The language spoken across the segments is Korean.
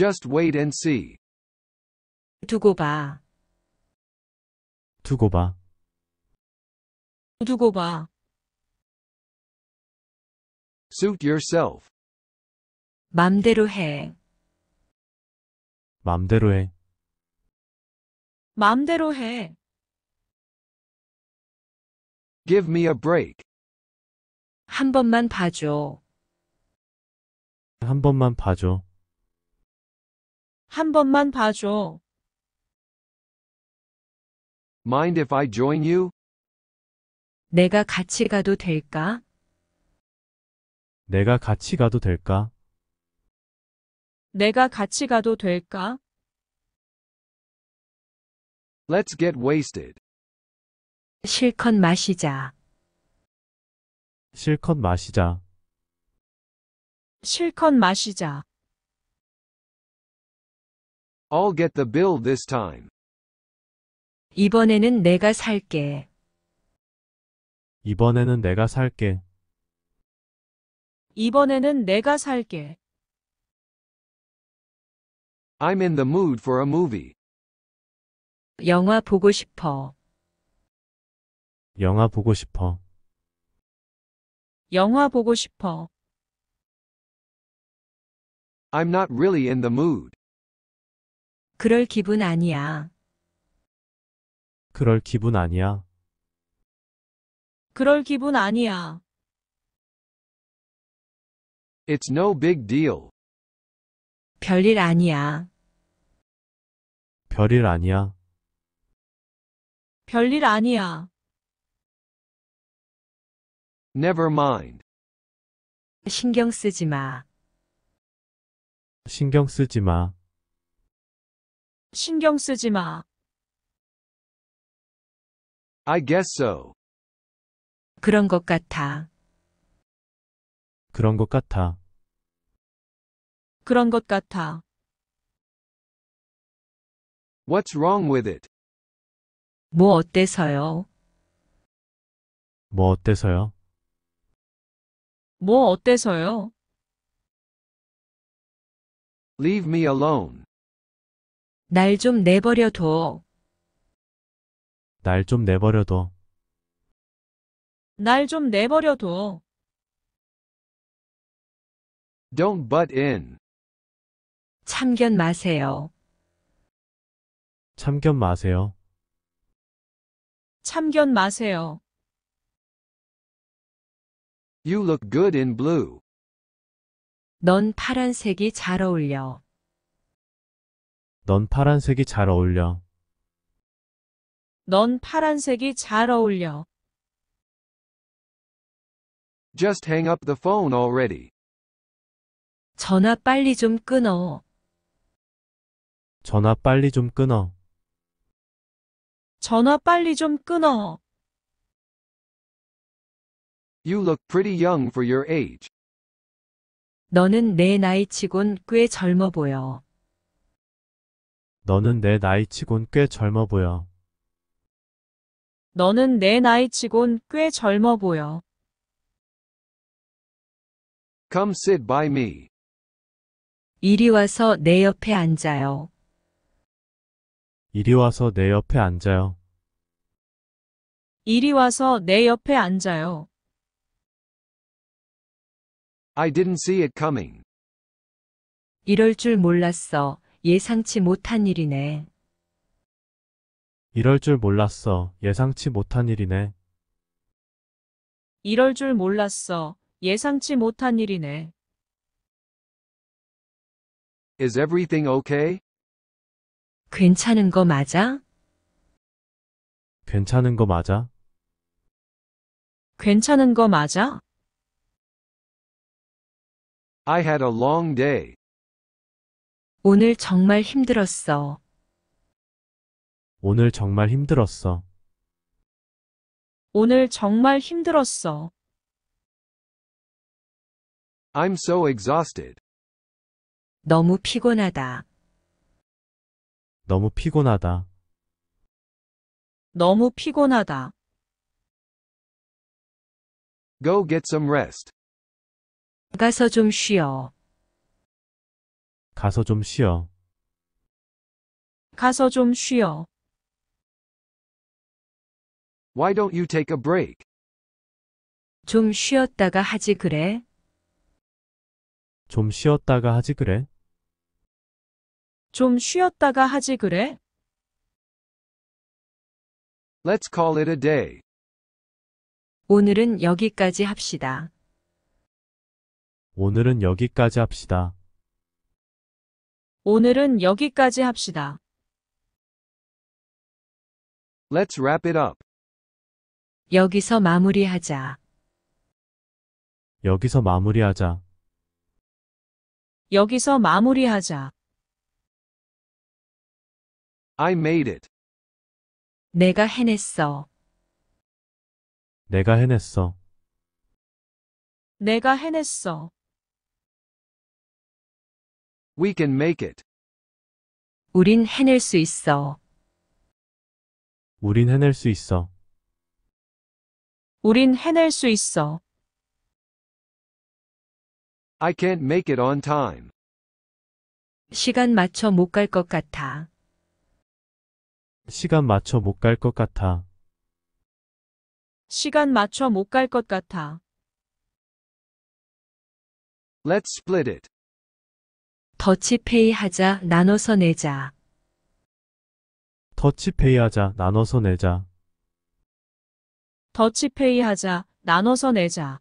Just wait and see. 두고 봐. 두고 봐. 두고 봐. Suit yourself. 맘대로 해. 맘대로 해. 맘대로 해. Give me a break. 한 번만 봐줘. 한 번만 봐줘. 한 번만 봐줘. Mind if I join you? 내가 같이 가도 될까? 내가 같이 가도 될까? 내가 같이 가도 될까? Let's get wasted. 실컷 마시자. 실컷 마시자. 실컷 마시자. I'll get the bill this time. 이번에는 내가 살게. 이번에는 내가 살게. 이번에는 내가 살게. I'm in the mood for a movie. 영화 보고 싶어. 영화 보고 싶어. 영화 보고 싶어. I'm not really in the mood. 그럴 기분 아니야. 그럴 기분 아니야. 그럴 기분 아니야. It's no big deal. 별일 아니야. 별일 아니야. 별일 아니야. Never mind. 신경 쓰지 마. 신경 쓰지 마. 신경 쓰지 마. I guess so. 그런 것 같아. 그런 것 같아. 그런 것 같아. What's wrong with it? 뭐 어때서요? 뭐 어때서요? 뭐 어때서요? Leave me alone. 날좀 내버려둬. 날 좀 내버려둬. 날 좀 내버려둬. Don't butt in. 참견 마세요. 참견 마세요. 참견 마세요. You look good in blue. 넌 파란색이 잘 어울려. 넌 파란색이 잘 어울려. 넌 파란색이 잘 어울려. Just hang up the phone already. 전화 빨리 좀 끊어. 전화 빨리 좀 끊어. 전화 빨리 좀 끊어. You look pretty young for your age. 너는 내 나이치곤 꽤 젊어 보여. 너는 내 나이치곤 꽤 젊어 보여. 너는 내 나이치곤 꽤 젊어 보여. Come sit by me. 이리 와서 내 옆에 앉아요. 이리 와서 내 옆에 앉아요. 이리 와서 내 옆에 앉아요. I didn't see it coming. 이럴 줄 몰랐어. 예상치 못한 일이네. 이럴 줄 몰랐어. 예상치 못한 일이네. 이럴 줄 몰랐어. 예상치 못한 일이네. Is everything okay? 괜찮은 거 맞아? 괜찮은 거 맞아? 괜찮은 거 맞아? I had a long day. 오늘 정말 힘들었어. 오늘 정말 힘들었어. 오늘 정말 힘들었어. I'm so exhausted. 너무 피곤하다. 너무 피곤하다. 너무 피곤하다. Go get some rest. 가서좀 쉬어. 가서 좀 쉬어. 가서 좀 쉬어. Why don't you take a break? 좀 쉬었다가 하지 그래. 좀 쉬었다가 하지 그래. 좀 쉬었다가 하지 그래. Let's call it a day. 오늘은 여기까지 합시다. 오늘은 여기까지 합시다. 오늘은 여기까지 합시다. Let's wrap it up. 여기서 마무리하자. 여기서 마무리하자. 여기서 마무리하자. I made it. 내가 해냈어. 내가 해냈어. 내가 해냈어. We can make it. 우린 해낼 수 있어. 우린 해낼 수 있어. 우린 해낼 수 있어. I can't make it on time. 시간 맞춰 못갈것 같아. 시간 맞춰 못갈것 같아. 시간 맞춰 못갈것 같아. Let's split it. 더치페이 하자 나눠서 내자. 더치페이 하자 나눠서 내자. 더치페이 하자 나눠서 내자.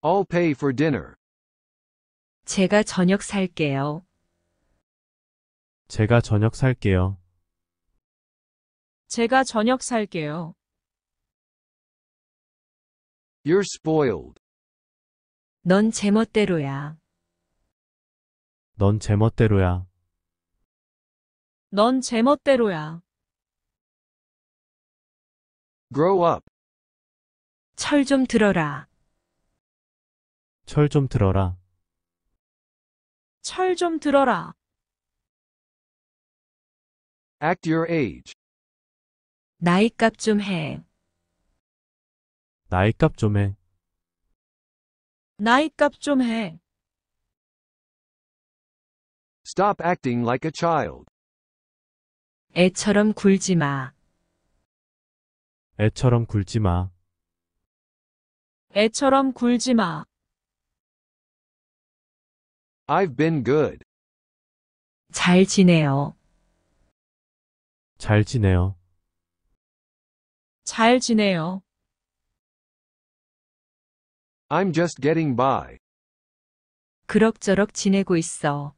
I'll pay for dinner. 제가 저녁 살게요. 제가 저녁 살게요. 제가 저녁 살게요. You're spoiled. 넌 제멋대로야. 넌 제멋대로야. 넌 제멋대로야. grow up, 철 좀 들어라. 철 좀 들어라. 철 좀 들어라. act your age, 나이값 좀 해. 나이값 좀 해. 나이값 좀 해. Stop acting like a child. 애처럼 굴지 마. 애처럼 굴지 마. 애처럼 굴지 마. I've been good. 잘 지내요. 잘 지내요. 잘 지내요. I'm just getting by. 그럭저럭 지내고 있어.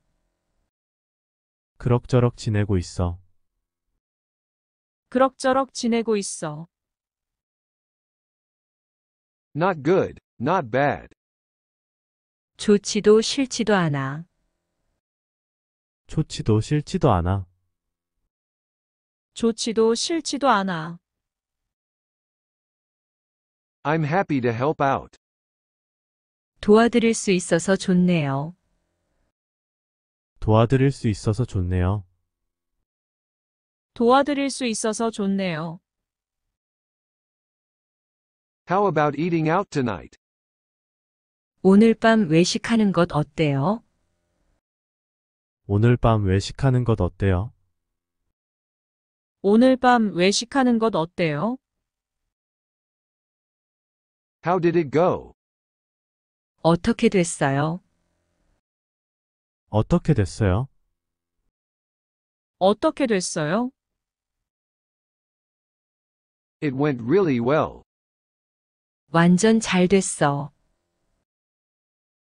그럭저럭 지내고 있어. 그럭저럭 지내고 있어. Not good, not bad. 좋지도 싫지도 않아. 좋지도 싫지도 않아. 좋지도 싫지도 않아. I'm happy to help out. 도와드릴 수 있어서 좋네요. 도와드릴 수 있어서 좋네요. 도와드릴 수 있어서 좋네요. How about eating out tonight? 오늘 밤 외식하는 것 어때요? 오늘 밤 외식하는 것 어때요? 오늘 밤 외식하는 것 어때요? How did it go? 어떻게 됐어요? 어떻게 됐어요? 어떻게 됐어요? It went really well. 완전 잘 됐어.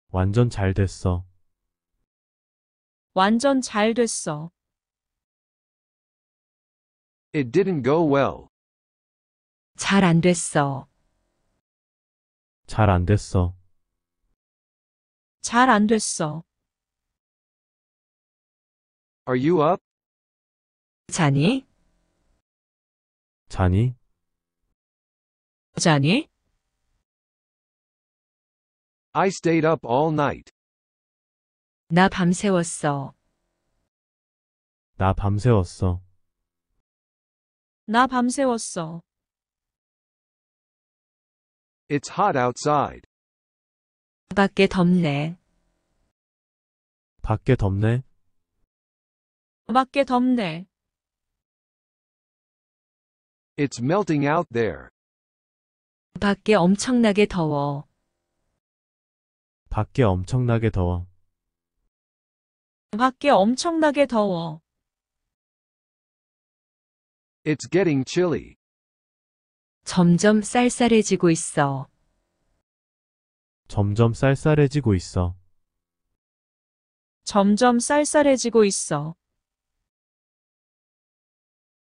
완전 잘 됐어. 완전 잘 됐어. It didn't go well. 잘 안 됐어. 잘 안 됐어. 잘 됐어. Are you up? 자니? 자니? 자니? I stayed up all night. 나 밤새웠어. 나 밤새웠어. 나 밤새웠어. It's hot outside. 밖에 덥네. 밖에 덥네. 밖에 덥네. It's melting out there. 밖에 엄청나게 더워. 밖에 엄청나게 더워. 밖에 엄청나게 더워. It's getting chilly. 점점 쌀쌀해지고 있어. 점점 쌀쌀해지고 있어. 점점 쌀쌀해지고 있어.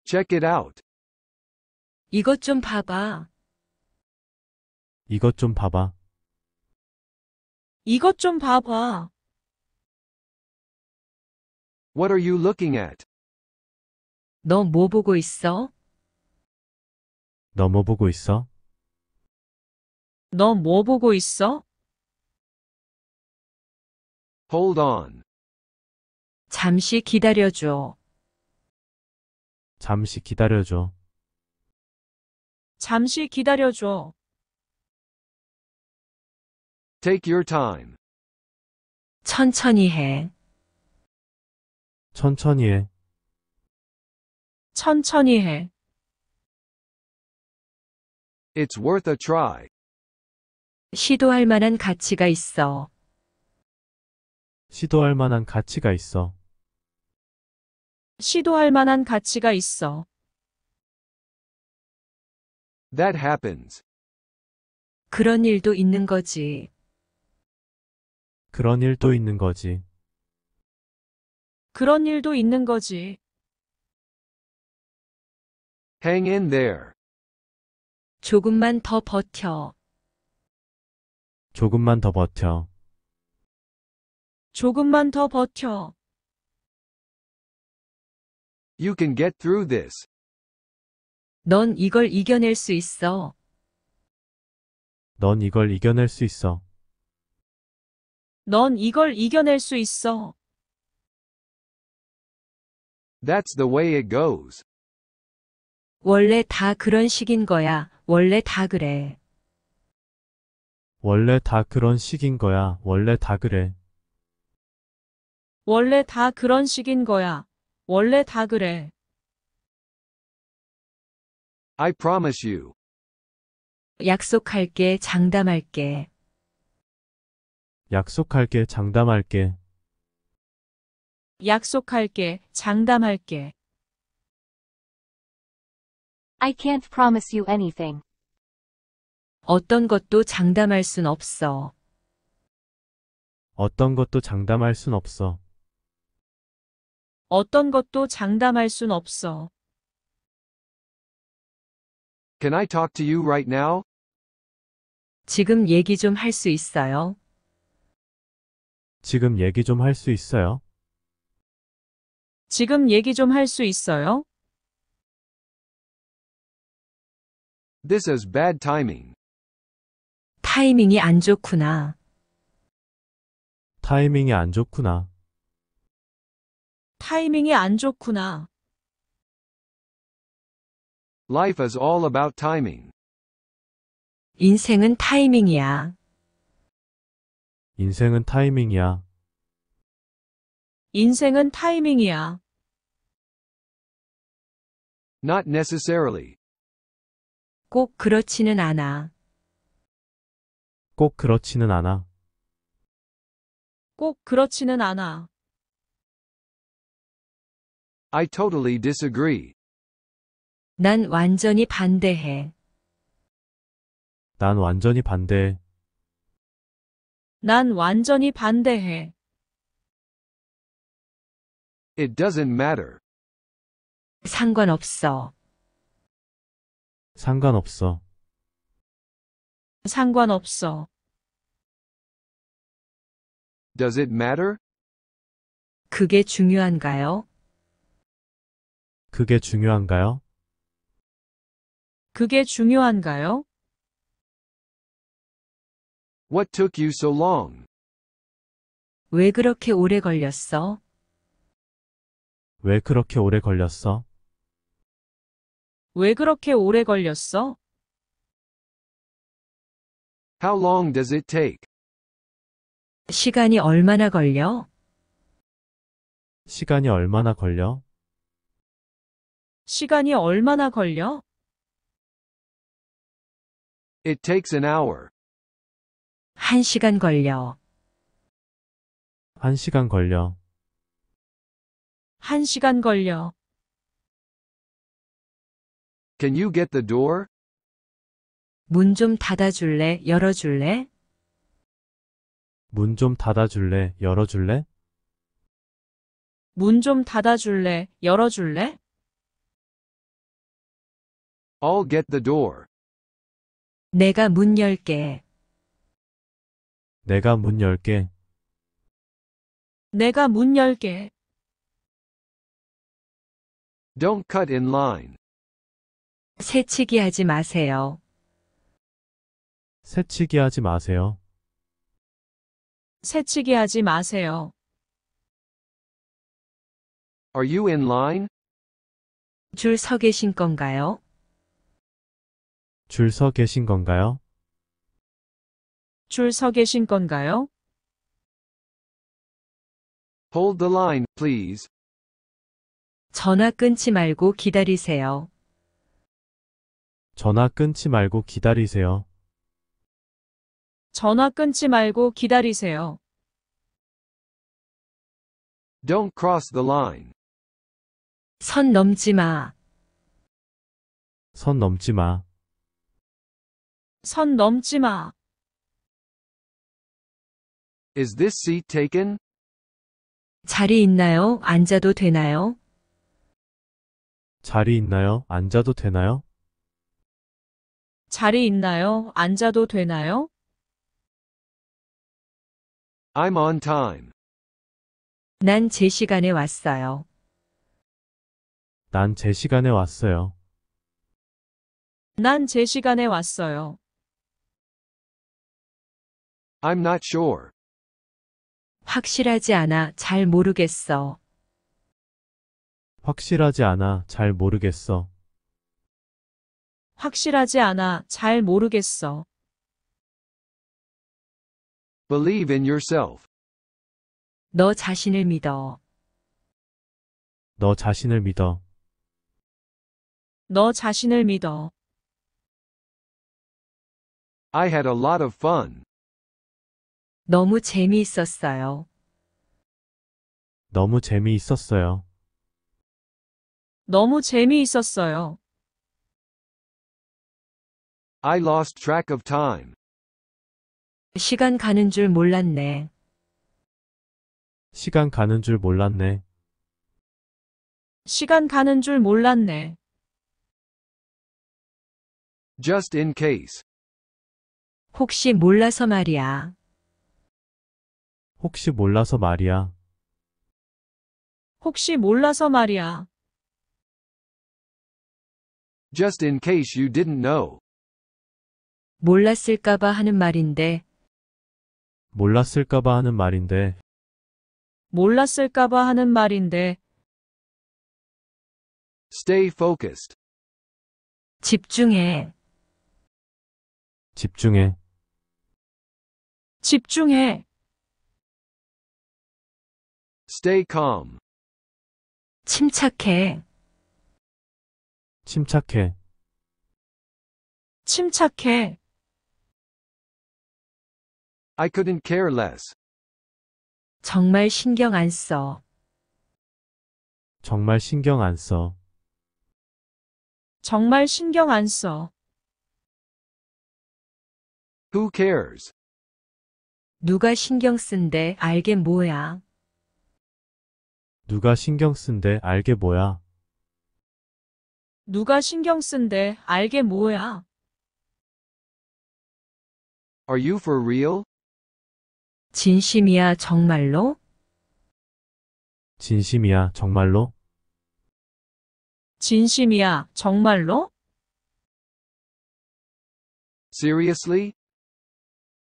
Check it out. 이것 좀 봐봐. 이것 좀 봐봐. 이것 좀 봐봐. What are you looking at? 너 뭐 보고 있어? 넘어보고 뭐 있어? 너뭐 보고 있어? Hold on. 잠시 기다려줘. 잠시 기다려줘. 잠시 기다려줘. Take your time. 천천히 해. 천천히 해. 천천히 해. It's worth a try. 시도할 만한 가치가 있어. 시도할 만한 가치가 있어. 시도할 만한 가치가 있어. That happens. 그런 일도 있는 거지. 그런 일도 있는 거지. 그런 일도 있는 거지. Hang in there. 조금만 더 버텨. 조금만 더 버텨. 조금만 더 버텨. You can get through this. 넌 이걸 이겨낼 수 있어. 넌 이걸 이겨낼 수 있어. 넌 이걸 이겨낼 수 있어. That's the way it goes. 원래 다 그런 식인 거야. 원래 다 그래. 원래 다 그런 식인 거야. 원래 다 그래. 원래 다 그런 식인 거야. 원래 다 그래. I promise you. 약속할게, 장담할게. 약속할게, 장담할게. 약속할게, 장담할게. I can't promise you anything. 어떤 것도 장담할 순 없어. 어떤 것도 장담할 순 없어. 어떤 것도 장담할 순 없어. Can I talk to you right now? 지금 얘기 좀 할 수 있어요? 지금 얘기 좀 할 수 있어요? 지금 얘기 좀 할 수 있어요? This is bad timing. 타이밍이 안 좋구나. 타이밍이 안 좋구나. 타이밍이 안 좋구나. Life is all about timing. 인생은 타이밍이야. 인생은 타이밍이야. 인생은 타이밍이야. Not necessarily. 꼭 그렇지는 않아. 꼭 그렇지는 않아. 꼭 그렇지는 않아. I totally disagree. 난 완전히 반대해. 난 완전히 반대해. 난 완전히 반대해. It doesn't matter. 상관없어. 상관없어. 상관없어. Does it matter? 그게 중요한가요? 그게 중요한가요? 그게 중요한가요? What took you so long? 왜 그렇게 오래 걸렸어? 왜 그렇게 오래 걸렸어? 왜 그렇게 오래 걸렸어? How long does it take? 시간이 얼마나 걸려? 시간이 얼마나 걸려? 시간이 얼마나 걸려? It takes an hour. 한 시간 걸려. 한 시간 걸려. 한 시간 걸려. Can you get the door? 문좀 닫아줄래? 열어줄래? 문 좀 닫아줄래? 열어줄래? 문 좀 닫아줄래? 열어줄래? I'll get the door. 내가 문 열게. 내가 문 열게. 내가 문 열게. Don't cut in line. 새치기 하지 마세요. 새치기 하지 마세요. 새치기 하지 마세요. Are you in line? 줄 서 계신 건가요? 줄 서 계신 건가요? 줄 서 계신 건가요? Hold the line, please. 전화 끊지 말고 기다리세요. 전화 끊지 말고 기다리세요. 전화 끊지 말고 기다리세요. Don't cross the line. 선 넘지 마. 선 넘지 마. 선 넘지 마. Is this seat taken? 자리 있나요? 앉아도 되나요? 자리 있나요? 앉아도 되나요? 자리 있나요? 앉아도 되나요? I'm on time. 난 제 시간에 왔어요. 난 제 시간에 왔어요. 난 제 시간에 왔어요. I'm not sure. 확실하지 않아 잘 모르겠어. 확실하지 않아 잘 모르겠어. 확실하지 않아 잘 모르겠어. Believe in yourself. 너 자신을 믿어. 너 자신을 믿어. 너 자신을 믿어. I had a lot of fun. 너무 재미있었어요. 너무 재미있었어요. 너무 재미있었어요. I lost track of time. 시간 가는 줄 몰랐네. 시간 가는 줄 몰랐네. 시간 가는 줄 몰랐네. Just in case. 혹시 몰라서 말이야. 혹시 몰라서 말이야. 혹시 몰라서 말이야. Just in case you didn't know. 몰랐을까봐 하는 말인데 몰랐을까봐 하는 말인데, 몰랐을까봐 하는 말인데 Stay focused. 집중해. 집중해. 집중해. Stay calm. 침착해. 침착해. 침착해. I couldn't care less. 정말 신경 안 써. 정말 신경 안 써. 정말 신경 안 써. Who cares? 누가 신경 쓴데 알게 뭐야. 누가 신경 쓴데 알게 뭐야. 누가 신경 쓴데 알게 뭐야. Are you for real? 진심이야, 정말로? 진심이야, 정말로? 진심이야, 정말로? Seriously?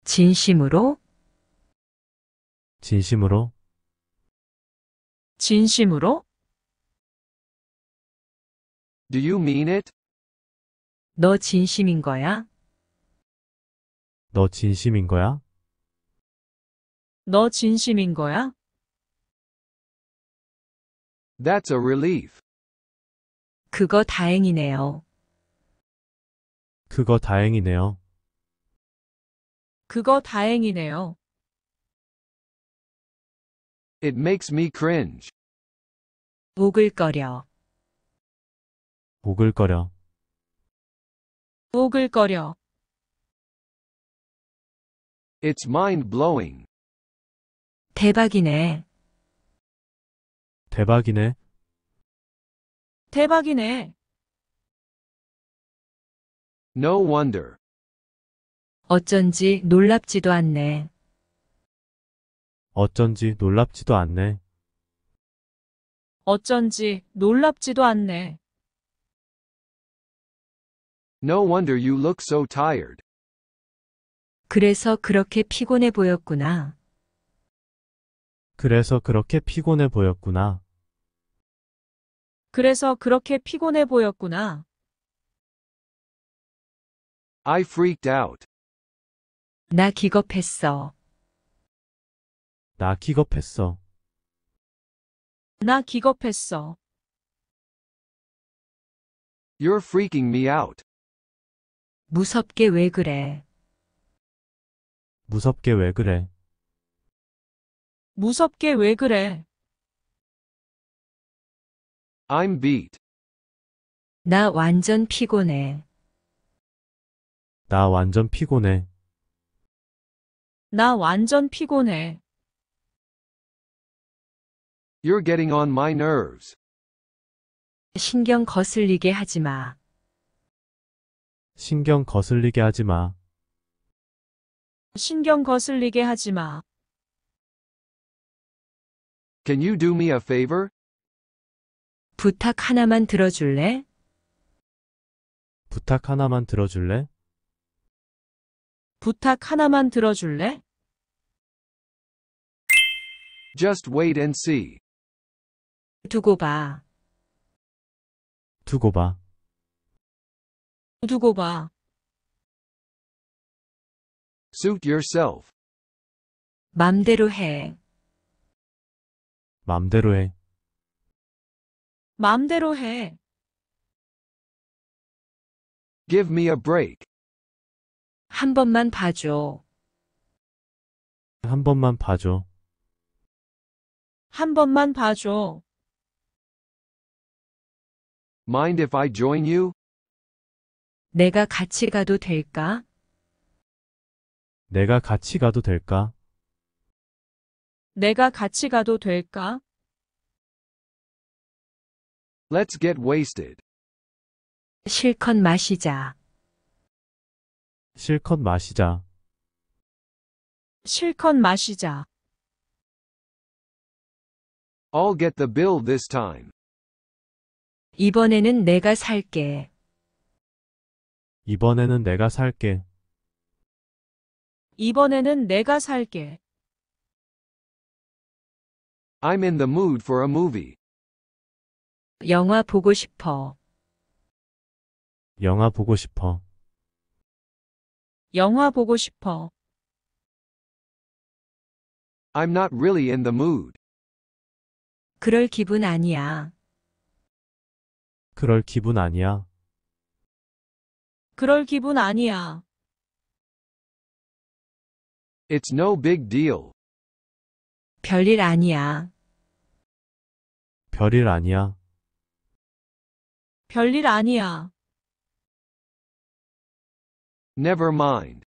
진심으로? 진심으로? 진심으로? Do you mean it? 너 진심인 거야? 너 진심인 거야? 너 진심인 거야? That's a relief. 그거 다행이네요. 그거 다행이네요. 그거 다행이네요. It makes me cringe. 오글거려. 오글거려. 오글거려. It's mind blowing. 대박이네. 대박이네. 대박이네. No wonder. 어쩐지 놀랍지도 않네. 어쩐지 놀랍지도 않네. 어쩐지 놀랍지도 않네. No wonder you look so tired. 그래서 그렇게 피곤해 보였구나. 그래서 그렇게 피곤해 보였구나. 그래서 그렇게 피곤해 보였구나. I freaked out. 나 기겁했어. 나 기겁했어. 나 기겁했어. You're freaking me out. 무섭게 왜 그래? 무섭게 왜 그래? 무섭게 왜 그래? I'm beat. 나 완전 피곤해. 나 완전 피곤해. 나 완전 피곤해. You're getting on my nerves. 신경 거슬리게 하지 마. 신경 거슬리게 하지 마. 신경 거슬리게 하지 마. Can you do me a favor? 부탁 하나만 들어줄래? 부탁 하나만 들어줄래? 부탁 하나만 들어줄래? Just wait and see. 두고 봐. 두고 봐. 두고 봐. Suit yourself. 맘대로 해. 마음대로 해. 마음대로 해. Give me a break. 한 번만 봐줘. 한 번만 봐줘. 한 번만 봐줘. Mind if I join you? 내가 같이 가도 될까? 내가 같이 가도 될까? 내가 같이 가도 될까? Let's get wasted. 실컷 마시자. 실컷 마시자. 실컷 마시자. I'll get the bill this time. 이번에는 내가 살게. 이번에는 내가 살게. 이번에는 내가 살게. I'm in the mood for a movie. 영화 보고 싶어. 영화 보고 싶어. 영화 보고 싶어. I'm not really in the mood. 그럴 기분 아니야. 그럴 기분 아니야. 그럴 기분 아니야. It's no big deal. 별일 아니야. 별일 아니야. 별일 아니야. Never mind.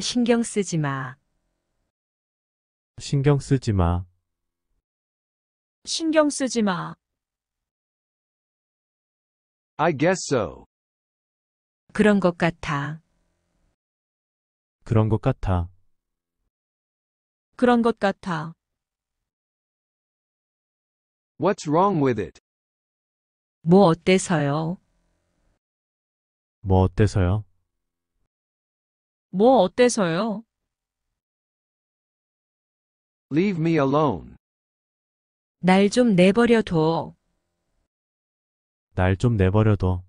신경 쓰지 마. 신경 쓰지 마. 신경 쓰지 마. I guess so. 그런 것 같아. 그런 것 같아. 그런 것 같아. What's wrong with it? 뭐 어때서요? 뭐 어때서요? 뭐 어때서요? Leave me alone. 날 좀 내버려둬. 날 좀 내버려둬.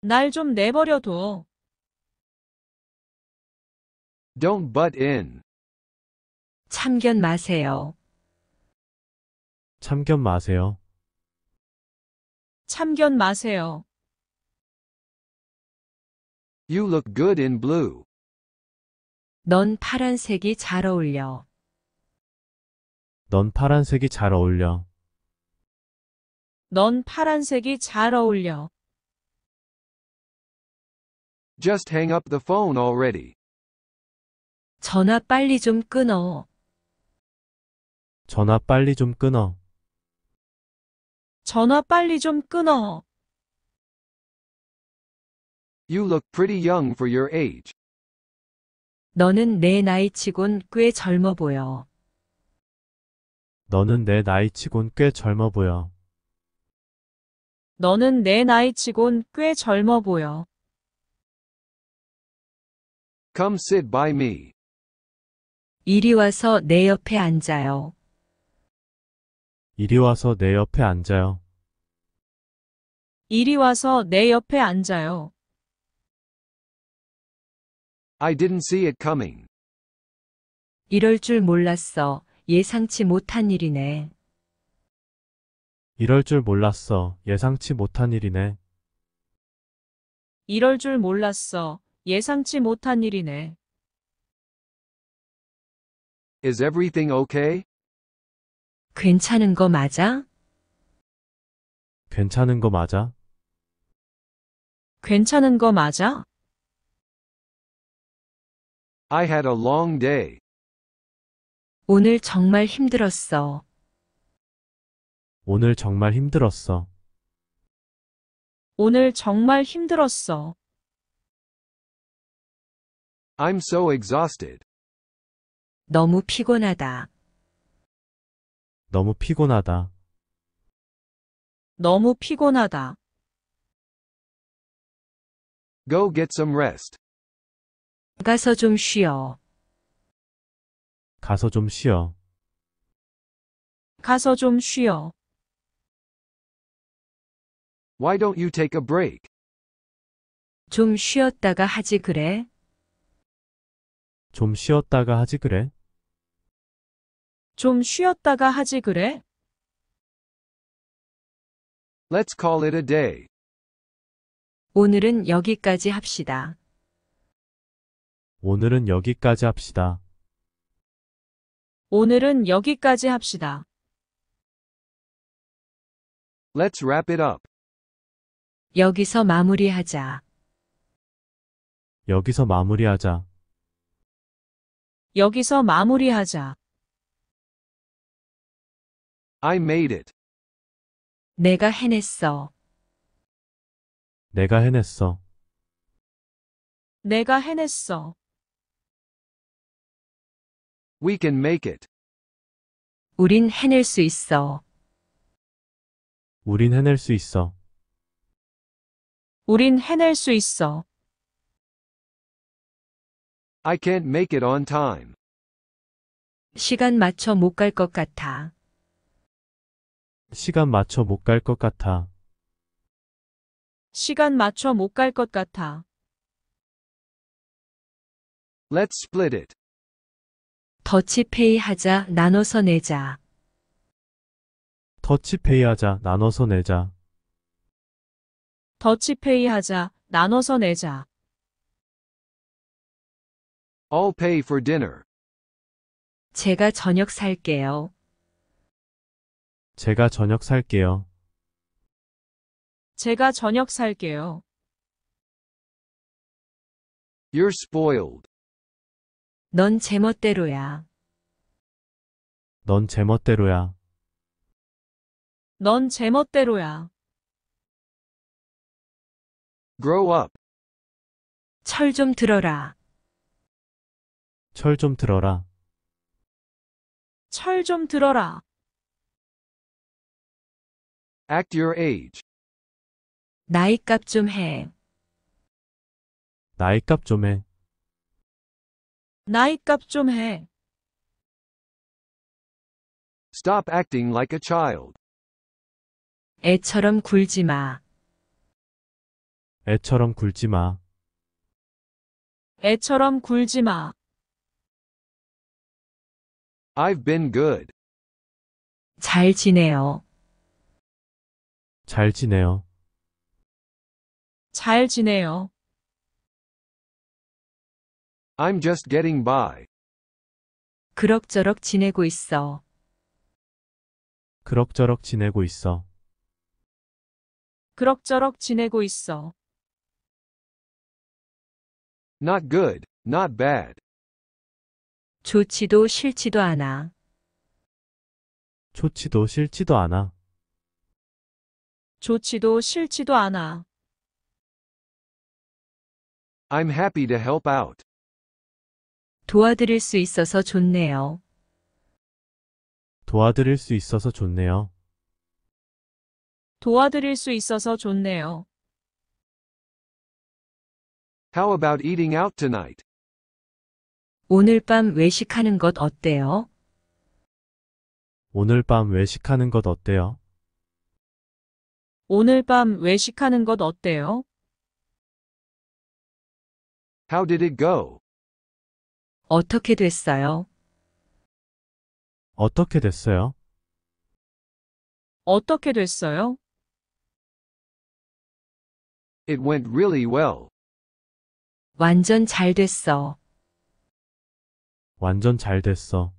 날 좀 내버려둬. Don't butt in. 참견 마세요. 참견 마세요. 참견 마세요. You look good in blue. 넌 파란색이 잘 어울려. 넌 파란색이 잘 어울려. 넌 파란색이 잘 어울려. Just hang up the phone already. 전화 빨리 좀 끊어. 전화 빨리 좀 끊어. 전화 빨리 좀 끊어. You look pretty young for your age. 너는 내 나이치곤 꽤 젊어 보여. 너는 내 나이치곤 꽤 젊어 보여. 너는 내 나이치곤 꽤 젊어 보여. Come sit by me. 이리 와서 내 옆에 앉아요. 이리 와서 내 옆에 앉아요. 이리 와서 내 옆에 앉아요. I didn't see it coming. 이럴 줄 몰랐어. 예상치 못한 일이네. 이럴 줄 몰랐어. 예상치 못한 일이네. 이럴 줄 몰랐어. 예상치 못한 일이네. Is everything okay? 괜찮은 거 맞아? 괜찮은 거 맞아? 괜찮은 거 맞아? I had a long day. 오늘 정말 힘들었어. 오늘 정말 힘들었어. 오늘 정말 힘들었어. I'm so exhausted. 너무 피곤하다. 너무 피곤하다. 너무 피곤하다. Go get some rest. 가서 좀 쉬어. 가서 좀 쉬어. 가서 좀 쉬어. Why don't you take a break? 좀 쉬었다가 하지 그래? 좀 쉬었다가 하지 그래? 좀 쉬었다가 하지 그래? Let's call it a day. 오늘은 여기까지 합시다. 오늘은 여기까지 합시다. 오늘은 여기까지 합시다. Let's wrap it up. 여기서 마무리하자. 여기서 마무리하자. 여기서 마무리하자. I made it. 내가 해냈어. 내가 해냈어. 내가 해냈어. We can make it. 우린 해낼 수 있어. 우린 해낼 수 있어. 우린 해낼 수 있어. I can't make it on time. 시간 맞춰 못 갈 것 같아. 시간 맞춰 못 갈 것 같아. 시간 맞춰 못 갈 것 같아. Let's split it. 더치페이 하자, 나눠서 내자. 더치페이 하자, 나눠서 내자. 더치페이 하자, 나눠서 내자. I'll pay for dinner. 제가 저녁 살게요. 제가 저녁 살게요. 제가 저녁 살게요. You're spoiled. 넌 제멋대로야. 넌 제멋대로야. 넌 제멋대로야. Grow up. 철좀 들어라. 철좀 들어라. 철좀 들어라. Act your age. 나이값 좀 해. 나이값 좀 해. 나이값 좀 해. Stop acting like a child. 애처럼 굴지 마. 애처럼 굴지 마. 애처럼 굴지 마. I've been good. 잘 지내요. 잘 지내요. 잘 지내요. I'm just getting by. 그럭저럭 지내고 있어. 그럭저럭 지내고 있어. 그럭저럭 지내고 있어. Not good, not bad. 좋지도 싫지도 않아. 좋지도 싫지도 않아. 좋지도 싫지도 않아. I'm happy to help out. 도와드릴 수 있어서 좋네요. 도와드릴 수 있어서 좋네요. 도와드릴 수 있어서 좋네요. How about eating out tonight? 오늘 밤 외식하는 것 어때요? 오늘 밤 외식하는 것 어때요? 오늘 밤 외식하는 것 어때요? How did it go? 어떻게 됐어요? 어떻게 됐어요? 어떻게 됐어요? It went really well. 완전 잘 됐어. 완전 잘 됐어.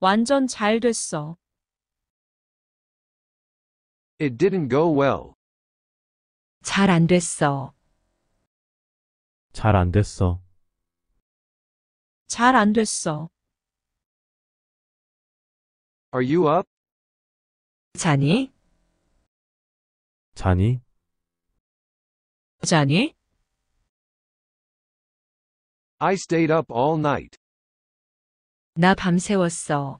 완전 잘 됐어. It didn't go well. 잘 안 됐어. 잘 안 됐어. 잘 안 됐어. Are you up? 자니? 자니? 자니? I stayed up all night. 나 밤새웠어.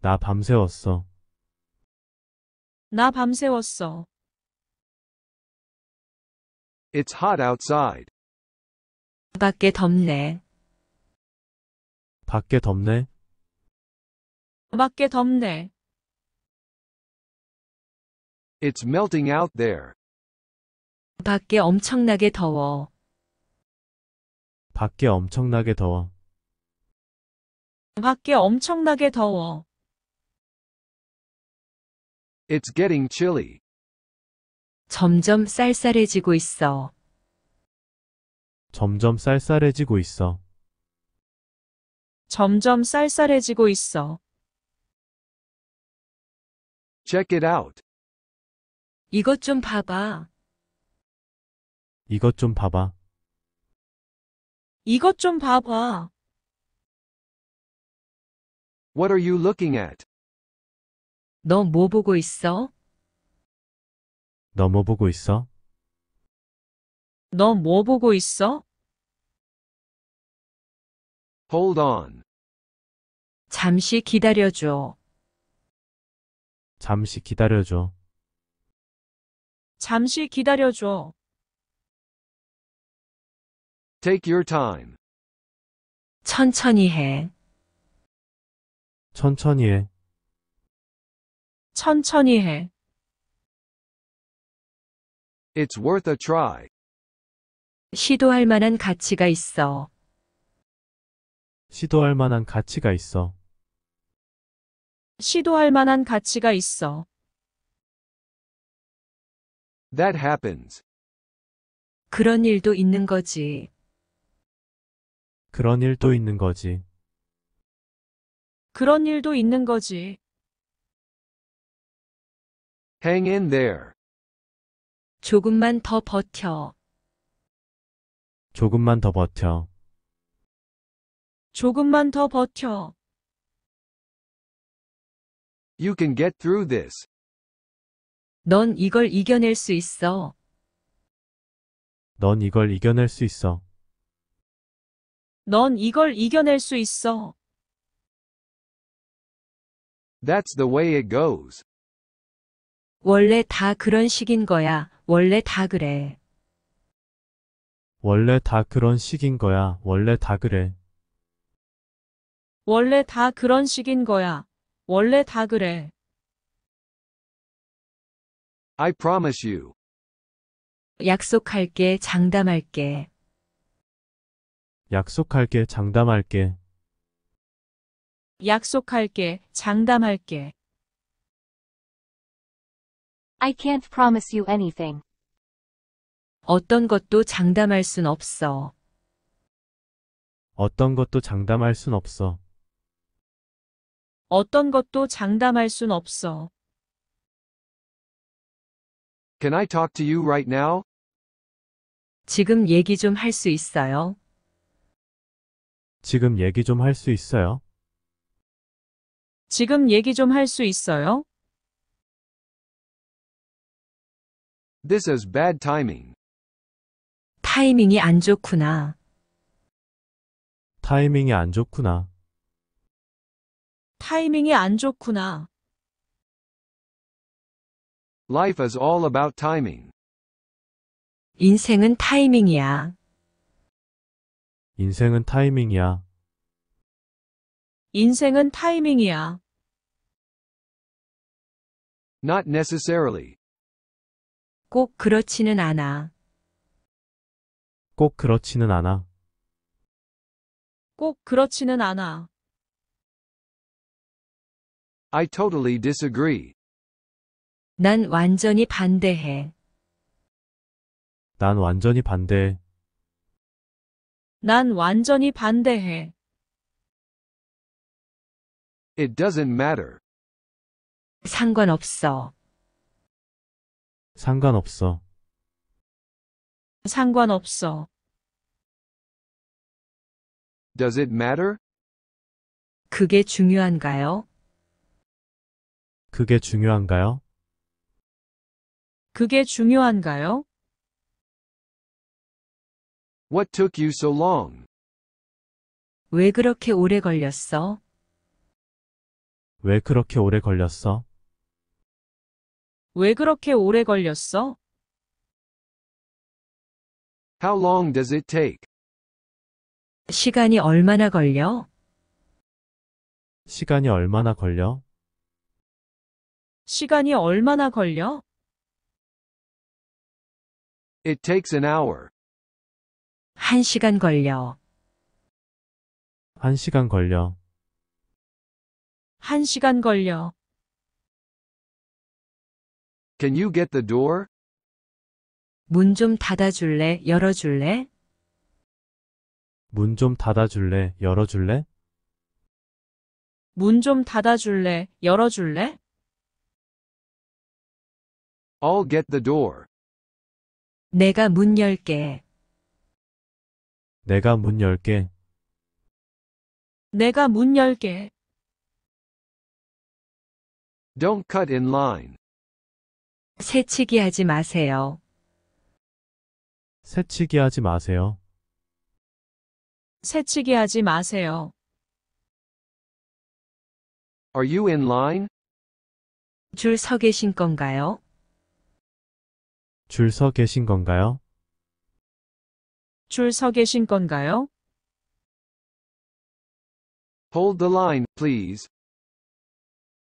나 밤새웠어. 나 밤새웠어. It's hot outside. 밖에 덥네. 밖에 덥네. 밖에 덥네. It's melting out there. 밖에 엄청나게 더워. 밖에 엄청나게 더워. 밖에 엄청나게 더워. It's getting chilly. 점점 쌀쌀해지고 있어. 점점 쌀쌀해지고 있어. 점점 쌀쌀해지고 있어. Check it out. 이것 좀 봐봐. 이것 좀 봐봐. 이것 좀 봐봐. What are you looking at? 너뭐 보고 있어? 너 뭐 보고 있어? 너 뭐 보고 있어? Hold on. 잠시 기다려줘. 잠시 기다려줘. 잠시 기다려줘. Take your time. 천천히 해. 천천히 해. 천천히 해. It's worth a try. 시도할 만한 가치가 있어. 시도할 만한 가치가 있어. 시도할 만한 가치가 있어. That happens. 그런 일도 있는 거지. 그런 일도 있는 거지. 그런 일도 있는 거지. Hang in there. 조금만 더 버텨. 조금만 더 버텨. 조금만 더 버텨. You can get through this. 넌 이걸 이겨낼 수 있어. 넌 이걸 이겨낼 수 있어. 넌 이걸 이겨낼 수 있어. That's the way it goes. 원래 다 그런 식인 거야. 원래 다 그래. 원래 다 그런 식인 거야. 원래 다 그래. 원래 다 그런 식인 거야. 원래 다 그래. I promise you. 약속할게. 장담할게. 약속할게. 장담할게. 약속할게. 장담할게. I can't promise you anything. 어떤 것도 장담할 순 없어. 어떤 것도 장담할 순 없어. 어떤 것도 장담할 순 없어. Can I talk to you right now? 지금 얘기 좀 할 수 있어요? 지금 얘기 좀 할 수 있어요? 지금 얘기 좀 할 수 있어요? This is bad timing. 타이밍이 안 좋구나. 타이밍이 안 좋구나. 타이밍이 안 좋구나. Life is all about timing. 인생은 타이밍이야. 인생은 타이밍이야. 인생은 타이밍이야. Not necessarily. 꼭 그렇지는 않아. 꼭 그렇지는 않아. 꼭 그렇지는 않아. I totally disagree. 난 완전히 반대해. 난 완전히 반대해. 난 완전히 반대해. It doesn't matter. 상관없어. 상관없어. 상관없어. Does it matter? 그게 중요한가요? 그게 중요한가요? 그게 중요한가요? What took you so long? 왜 그렇게 오래 걸렸어? 왜 그렇게 오래 걸렸어? 왜 그렇게 오래 걸렸어? How long does it take? 시간이 얼마나 걸려? 시간이 얼마나 걸려? 시간이 얼마나 걸려? It takes an hour. 한시간 걸려. 한시간 걸려. 한시간 걸려. Can you get the door? 문 좀 닫아줄래? 열어줄래? 문 좀 닫아줄래? 열어줄래? 문 좀 닫아줄래? 열어줄래? I'll get the door. 내가 문 열게. 내가 문 열게. 내가 문 열게. Don't cut in line. 새치기 하지 마세요. 새치기 하지 마세요. 새치기 하지 마세요. Are you in line? 줄 서 계신 건가요? 줄 서 계신 건가요? 줄 서 계신 건가요? Hold the line, please.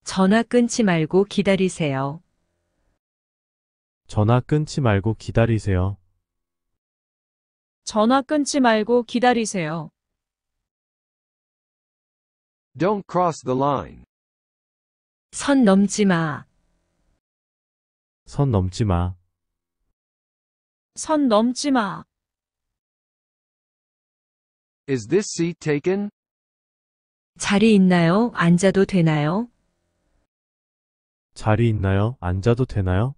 전화 끊지 말고 기다리세요. 전화 끊지 말고 기다리세요. 전화 끊지 말고 기다리세요. Don't cross the line. 선 넘지 마. 선 넘지 마. 선 넘지 마. Is this seat taken? 자리 있나요? 앉아도 되나요? 자리 있나요? 앉아도 되나요?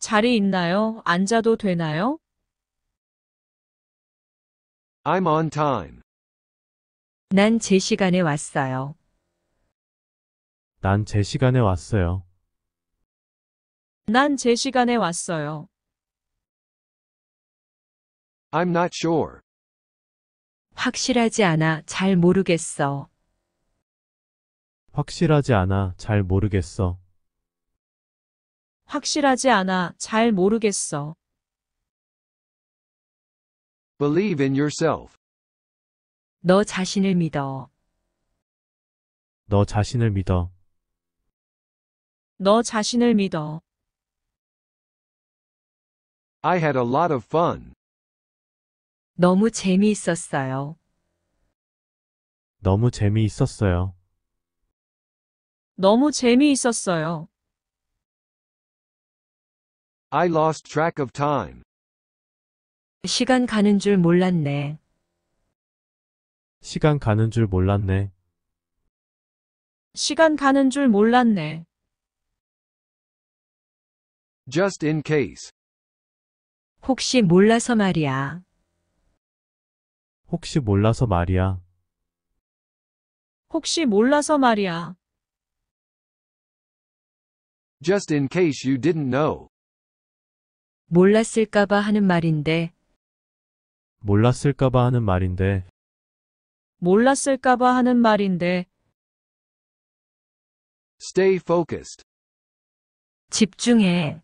자리 있나요? 앉아도 되나요? I'm on time. 난 제 시간에 왔어요. 난 제 시간에 왔어요. 난 제 시간에 왔어요. I'm not sure. 확실하지 않아 잘 모르겠어. 확실하지 않아 잘 모르겠어. 확실하지 않아. 잘 모르겠어. Believe in yourself. 너 자신을 믿어. 너 자신을 믿어. 너 자신을 믿어. I had a lot of fun. 너무 재미있었어요. 너무 재미있었어요. 너무 재미있었어요. I lost track of time. 시간 가는 줄 몰랐네. 시간 가는 줄 몰랐네. 시간 가는 줄 몰랐네. Just in case. 혹시 몰라서 말이야. 혹시 몰라서 말이야. 혹시 몰라서 말이야. Just in case you didn't know. 몰랐을까봐 하는 말인데, 몰랐을까봐 하는 말인데, 몰랐을까봐 하는 말인데, Stay focused. 집중해,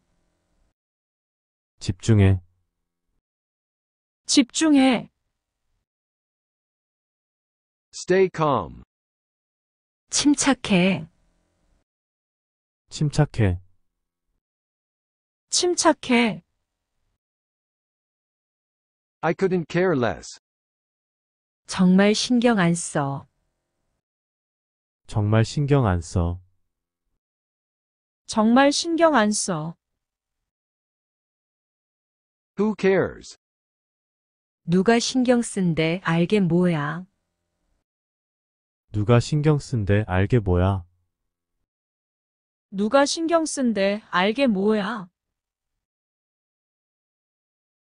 집중해, 집중해, Stay calm. 침착해, 침착해, 침착해, I couldn't care less. 정말 신경 안 써. 정말 신경 안 써. 정말 신경 안 써. Who cares? 누가 신경 쓴데 알게 뭐야. 누가 신경 쓴데 알게 뭐야. 누가 신경 쓴데 알게 뭐야.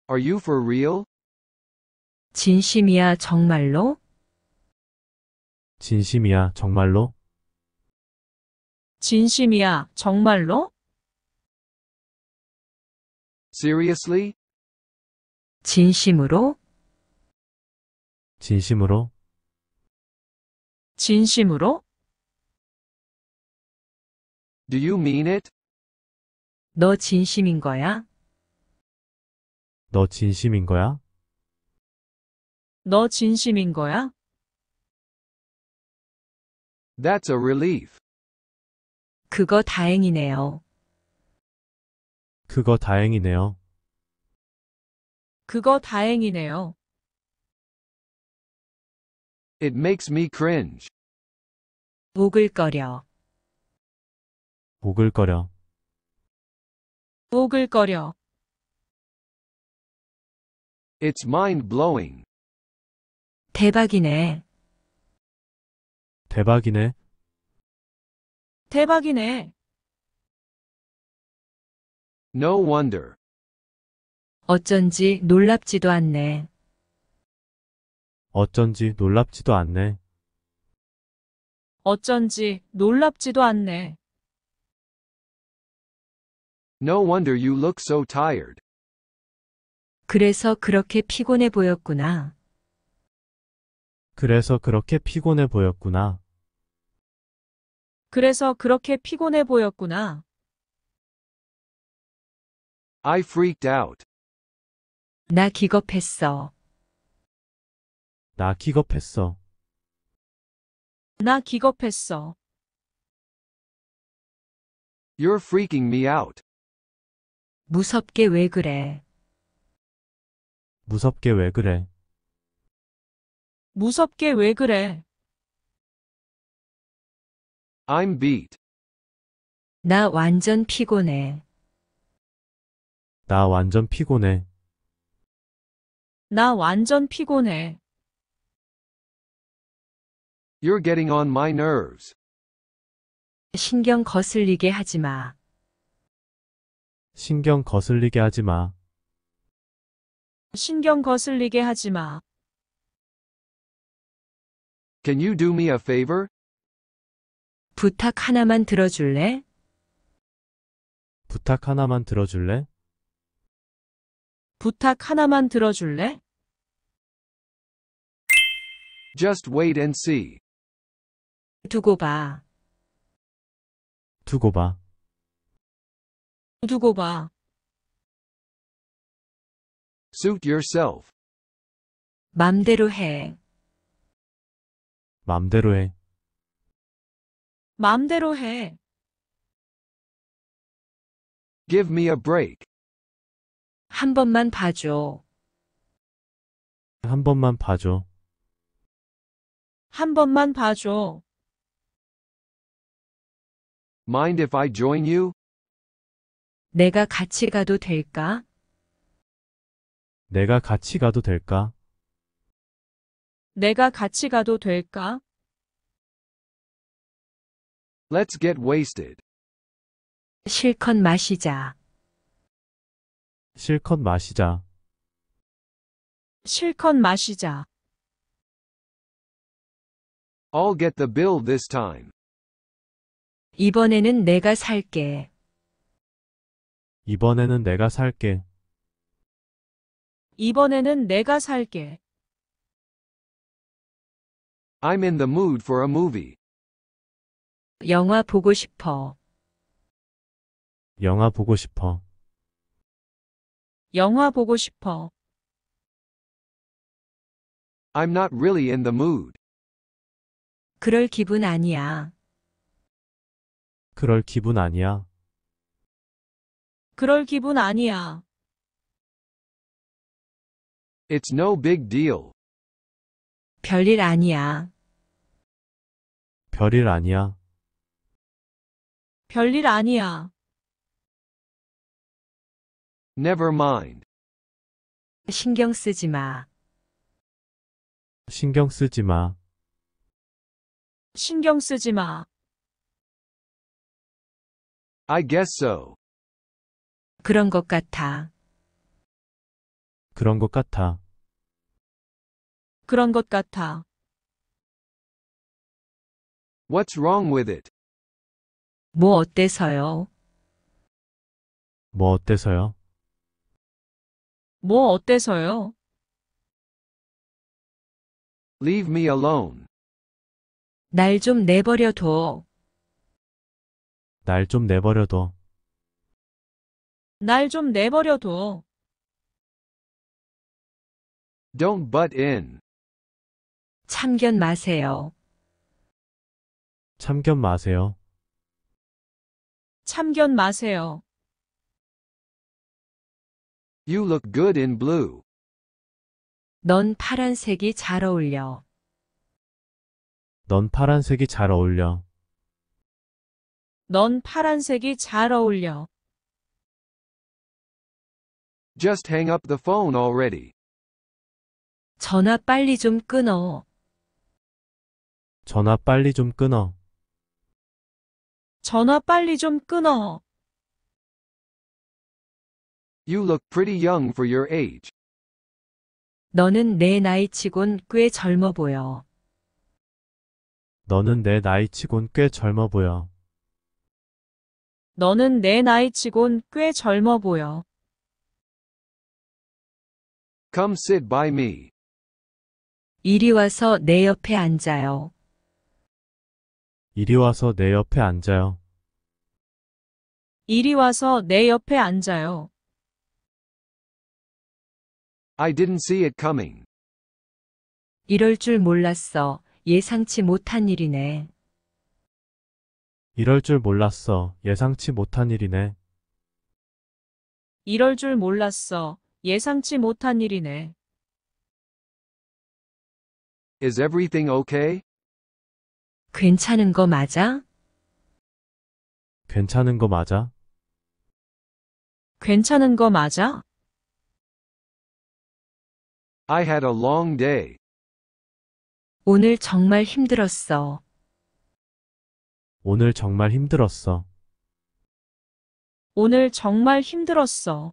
Are you for real? 진심이야, 정말로? 진심이야, 정말로? 진심이야, 정말로? Seriously? 진심으로? 진심으로? 진심으로? Do you mean it? 너 진심인 거야? 너 진심인 거야? 너 진심인 거야? That's a relief. 그거 다행이네요. 그거 다행이네요. 그거 다행이네요. It makes me cringe. 오글거려. 오글거려. 오글거려. It's mind blowing. 대박이네. 대박이네. 대박이네. No wonder. 어쩐지 놀랍지도 않네. 어쩐지 놀랍지도 않네. 어쩐지 놀랍지도 않네. No wonder you look so tired. 그래서 그렇게 피곤해 보였구나. 그래서 그렇게 피곤해 보였구나. 그래서 그렇게 피곤해 보였구나. I freaked out. 나 기겁했어. 나 기겁했어. 나 기겁했어. You're freaking me out. 무섭게 왜 그래? 무섭게 왜 그래? 무섭게 왜 그래? I'm beat. 나 완전 피곤해. 나 완전 피곤해. 나 완전 피곤해. You're getting on my nerves. 신경 거슬리게 하지 마. 신경 거슬리게 하지 마. 신경 거슬리게 하지 마. Can you do me a favor? 부탁 하나만 들어줄래? 부탁 하나만 들어줄래? 부탁 하나만 들어줄래? Just wait and see. 두고 봐. 두고 봐. 두고 봐. Suit yourself. 맘대로 해. 맘대로 해. 맘대로 해. Give me a break. 한 번만 봐줘. 한 번만 봐줘. 한 번만 봐줘. Mind if I join you? 내가 같이 가도 될까? 내가 같이 가도 될까? 내가 같이 가도 될까? Let's get wasted. 실컷 마시자. 실컷 마시자. 실컷 마시자. I'll get the bill this time. 이번에는 내가 살게. 이번에는 내가 살게. 이번에는 내가 살게. I'm in the mood for a movie. 영화 보고 싶어. 영화 보고 싶어. 영화 보고 싶어. I'm not really in the mood. 그럴 기분 아니야. 그럴 기분 아니야. 그럴 기분 아니야. It's no big deal. 별일 아니야. 별일 아니야. 별일 아니야. Never mind. 신경 쓰지 마. 신경 쓰지 마. 신경 쓰지 마. I guess so. 그런 것 같아. 그런 것 같아. 그런 것 같아. What's wrong with it? 뭐 어때서요? 뭐 어때서요? 뭐 어때서요? Leave me alone. 날 좀 내버려둬. 날 좀 내버려둬. 날 좀 내버려둬. Don't butt in. 참견 마세요. 참견 마세요. 참견 마세요. You look good in blue. 넌 파란색이 잘 어울려. 넌 파란색이 잘 어울려. 넌 파란색이 잘 어울려. Just hang up the phone already. 전화 빨리 좀 끊어. 전화 빨리 좀 끊어. 전화 빨리 좀 끊어. You look pretty young for your age. 너는 내 나이치곤 꽤 젊어 보여. 너는 내 나이치곤 꽤 젊어 보여. 너는 내 나이치곤 꽤 젊어 보여. Come sit by me. 이리 와서 내 옆에 앉아요. 이리 와서 내 옆에 앉아요. 이리 와서 내 옆에 앉아요. I didn't see it coming. 이럴 줄 몰랐어. 예상치 못한 일이네. 이럴 줄 몰랐어. 예상치 못한 일이네. 이럴 줄 몰랐어. 예상치 못한 일이네. Is everything okay? 괜찮은 거 맞아? 괜찮은 거 맞아? 괜찮은 거 맞아? I had a long day. 오늘 정말 힘들었어. 오늘 정말 힘들었어. 오늘 정말 힘들었어.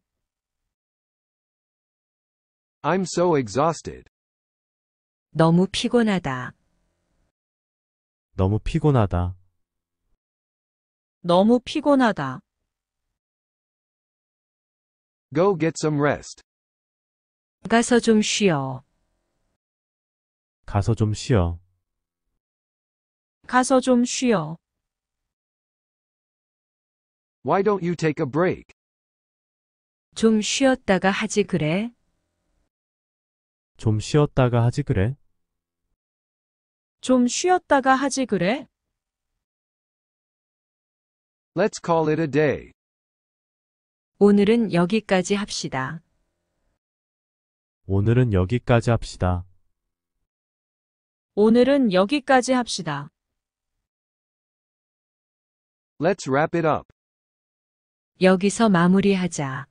I'm so exhausted. 너무 피곤하다. 너무 피곤하다. 너무 피곤하다. Go get some rest. 가서 좀 쉬어. 가서 좀 쉬어. 가서 좀 쉬어. Why don't you take a break? 좀 쉬었다가 하지 그래? 좀 쉬었다가 하지 그래? 좀 쉬었다가 하지 그래? Let's call it a day. 오늘은 여기까지 합시다. 오늘은 여기까지 합시다. 오늘은 여기까지 합시다. Let's wrap it up. 여기서 마무리하자.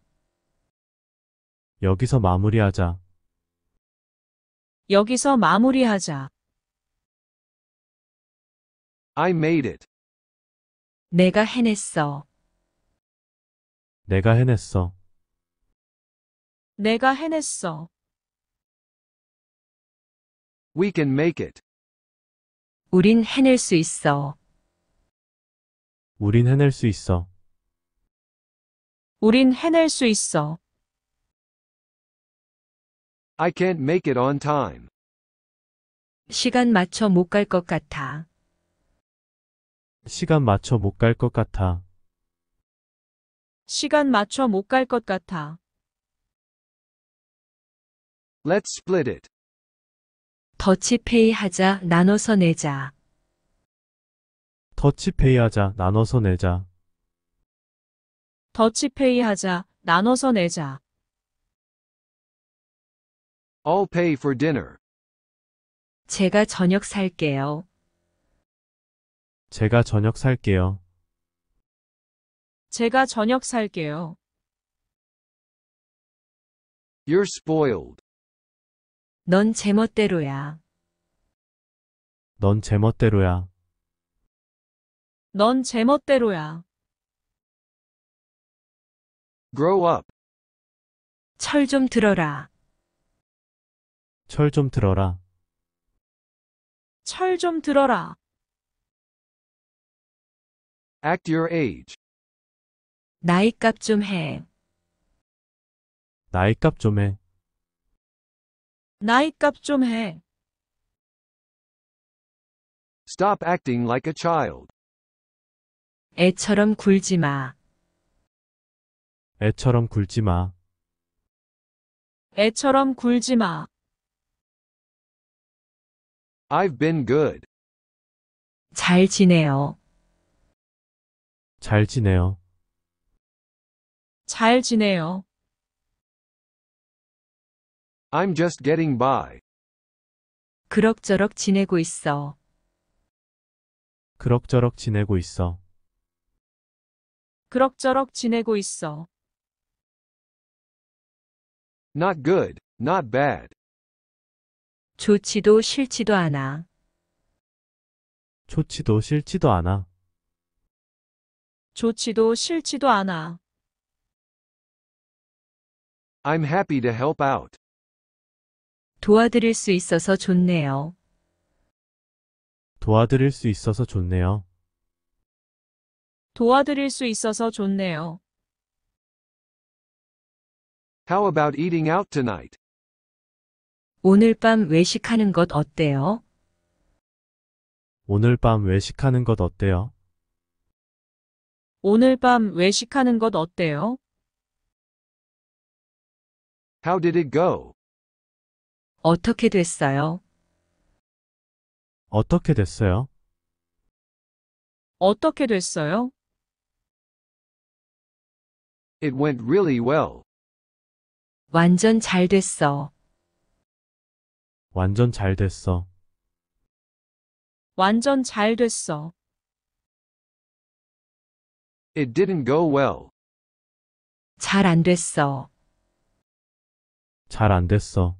여기서 마무리하자. 여기서 마무리하자. I made it. 내가 해냈어. 내가 해냈어. 내가 해냈어. We can make it. 우린 해낼 수 있어. 우린 해낼 수 있어. 우린 해낼 수 있어. I can't make it on time. 시간 맞춰 못 갈 것 같아. 시간 맞춰 못 갈 것 같아. 시간 맞춰 못 갈 것 같아. Let's split it. 더치페이 하자, 나눠서 내자. 더치페이 하자, 나눠서 내자. 더치페이 하자, 나눠서 내자. I'll pay for dinner. 제가 저녁 살게요. 제가 저녁 살게요. 제가 저녁 살게요. You're spoiled. 넌 제멋대로야. 넌 제멋대로야. 넌 제멋대로야. Grow up. 철좀 들어라. 철좀 들어라. 철좀 들어라. Act your age. 나이값 좀 해. 나이값 좀 해. 나이값 좀 해. Stop acting like a child. 애처럼 굴지 마. 애처럼 굴지 마. 애처럼 굴지 마. I've been good. 잘 지내요. 잘 지내요. 잘 지내요. I'm just getting by. 그럭저럭 지내고 있어. 그럭저럭 지내고 있어. 그럭저럭 지내고 있어. Not good, not bad. 좋지도 싫지도 않아. 좋지도 싫지도 않아. 좋지도 싫지도 않아. I'm happy to help out. 도와드릴 수 있어서 좋네요. 도와드릴 수 있어서 좋네요. 도와드릴 수 있어서 좋네요. How about eating out tonight? 오늘 밤 외식하는 것 어때요? 오늘 밤 외식하는 것 어때요? 오늘 밤 외식하는 것 어때요? How did it go? 어떻게 됐어요? 어떻게 됐어요? 어떻게 됐어요? It went really well. 완전 잘 됐어. 완전 잘 됐어. 완전 잘 됐어. It didn't go well. 잘 안 됐어. 잘 안 됐어.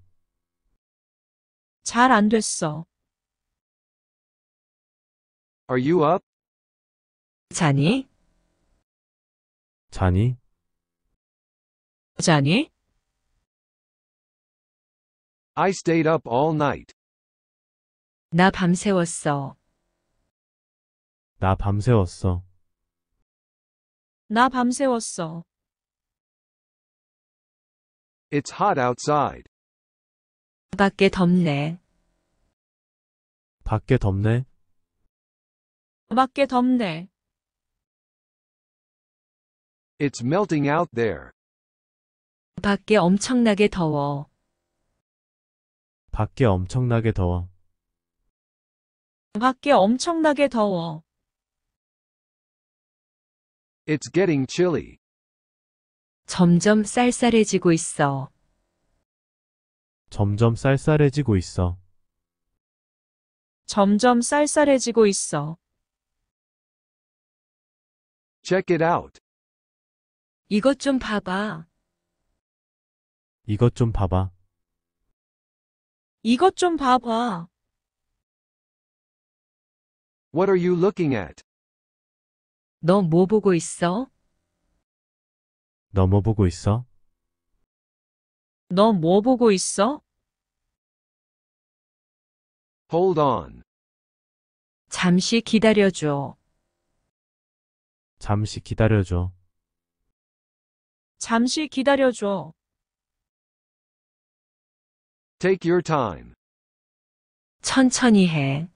잘 안 됐어. Are you up? 자니? 자니? 자니? I stayed up all night. 나 밤새웠어. 나 밤새웠어. 나 밤새웠어. It's hot outside. 밖에 덥네. 밖에 덥네. 밖에 덥네. It's melting out there. 밖에 엄청나게 더워. 밖에 엄청나게 더워. 밖에 엄청나게 더워. It's getting chilly. 점점 쌀쌀해지고 있어. 점점 쌀쌀해지고 있어. 점점 쌀쌀해지고 있어. Check it out. 이것 좀 봐봐. 이것 좀 봐봐. 이것 좀 봐봐. What are you looking at? 너뭐 보고 있어? 너 뭐 보고 있어? 너 뭐 보고 있어? Hold on. 잠시 기다려줘. 잠시 기다려줘. 잠시 기다려줘. Take your time. 천천히 해.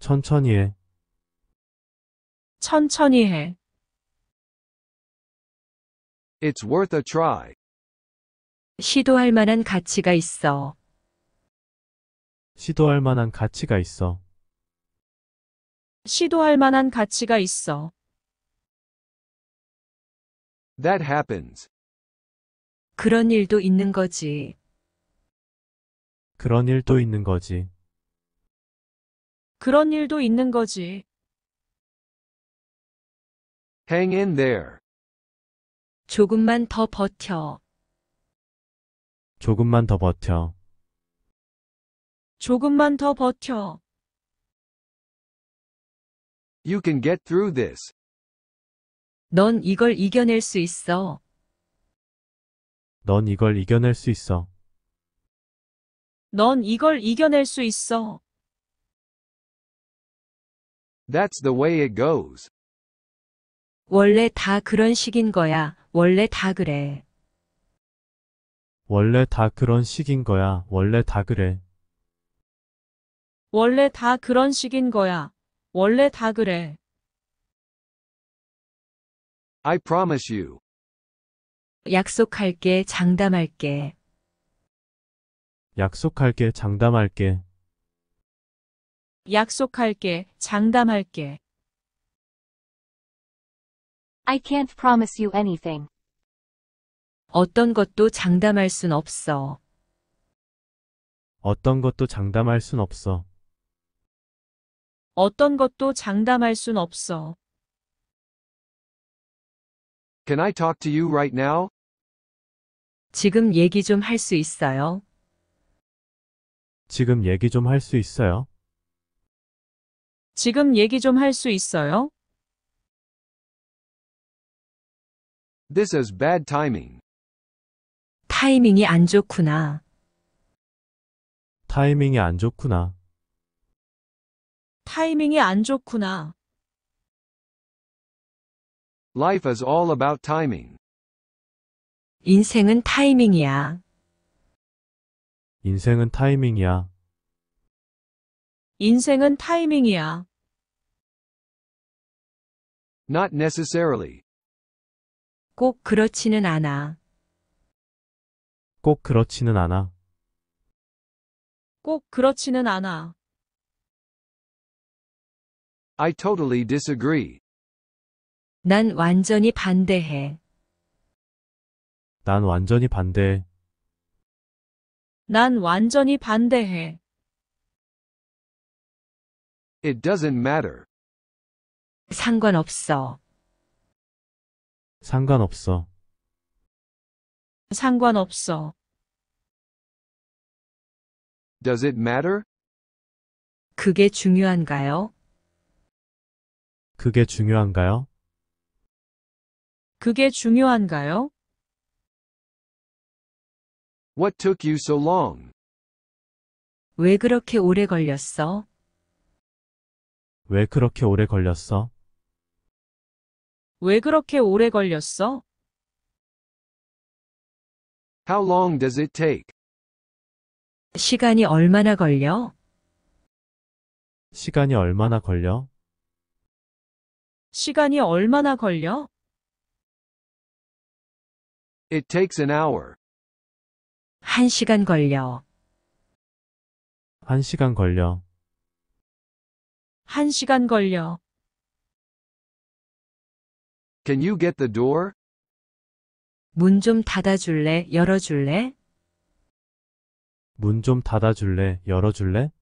천천히 해. 천천히 해. It's worth a try. 시도할 만한 가치가 있어. 시도할 만한 가치가 있어. 시도할 만한 가치가 있어. That happens. 그런 일도 있는 거지. 그런 일도 있는 거지. 그런 일도 있는 거지. Hang in there. 조금만 더 버텨. 조금만 더 버텨. 조금만 더 버텨. You can get through this. 넌 이걸 이겨낼 수 있어. 넌 이걸 이겨낼 수 있어. 넌 이걸 이겨낼 수 있어. That's the way it goes. 원래 다 그런 식인 거야. 원래 다 그래. 원래 다 그런 식인 거야. 원래 다 그래. 원래 다 그런 식인 거야. 원래 다 그래. I promise you. 약속할게. 장담할게. 약속할게. 장담할게. 약속할게. 장담할게. I can't promise you anything. 어떤 것도 장담할 순 없어. 어떤 것도 장담할 순 없어. 어떤 것도 장담할 순 없어. Can I talk to you right now? 지금 얘기 좀 할 수 있어요? 지금 얘기 좀 할 수 있어요? 지금 얘기 좀 할 수 있어요? This is bad timing. 타이밍이 안 좋구나. 타이밍이 안 좋구나. 타이밍이 안 좋구나. Life is all about timing. 인생은 타이밍이야. 인생은 타이밍이야. 인생은 타이밍이야. Not necessarily. 꼭 그렇지는 않아. 꼭 그렇지는 않아. 꼭 그렇지는 않아. I totally disagree. 난 완전히 반대해. 난 완전히 반대해. 난 완전히 반대해. It doesn't matter. 상관없어. 상관없어. 상관없어. Does it matter? 그게 중요한가요? 그게 중요한가요? 그게 중요한가요? What took you so long? 왜 그렇게 오래 걸렸어? 왜 그렇게 오래 걸렸어? 왜 그렇게 오래 걸렸어? How long does it take? 시간이 얼마나 걸려? 시간이 얼마나 걸려? 시간이 얼마나 걸려? It takes an hour. 한시간 걸려. 한시간 걸려. 한시간 걸려. Can you get the door? 문 좀 닫아줄래? 열어줄래? 문 좀 닫아줄래? 열어줄래?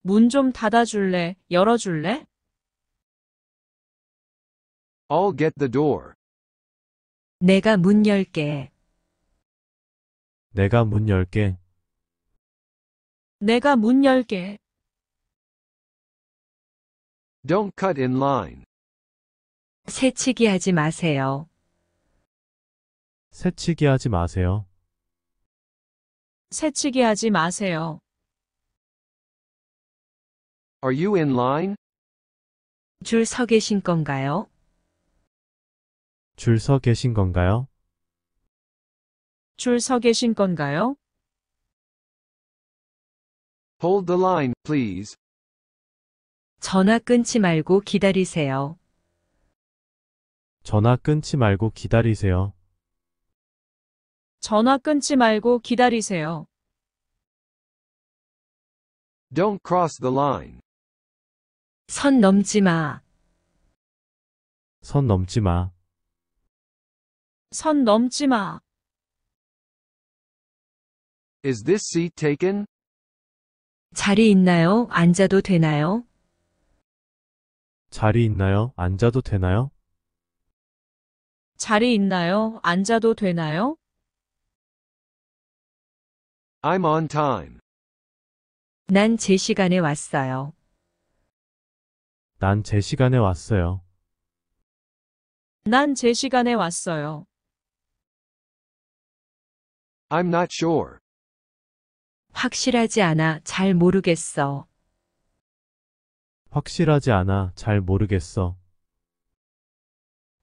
문 좀 닫아줄래? 열어줄래? I'll get the door. 내가 문 열게. 내가 문 열게. 내가 문 열게. Don't cut in line. 새치기 하지 마세요. 새치기 하지 마세요. 새치기 하지 마세요. Are you in line? 줄 서 계신 건가요? 줄 서 계신 건가요? 줄 서 계신 건가요? Hold the line, please. 전화 끊지 말고 기다리세요. 전화 끊지 말고 기다리세요. 전화 끊지 말고 기다리세요. Don't cross the line. 선 넘지 마. 선 넘지 마. 선 넘지 마. Is this seat taken? 자리 있나요? 앉아도 되나요? 자리 있나요? 앉아도 되나요? 자리 있나요? 앉아도 되나요? I'm on time. 난 제 시간에 왔어요. 난 제 시간에 왔어요. 난 제 시간에 왔어요. I'm not sure. 확실하지 않아 잘 모르겠어. 확실하지 않아 잘 모르겠어.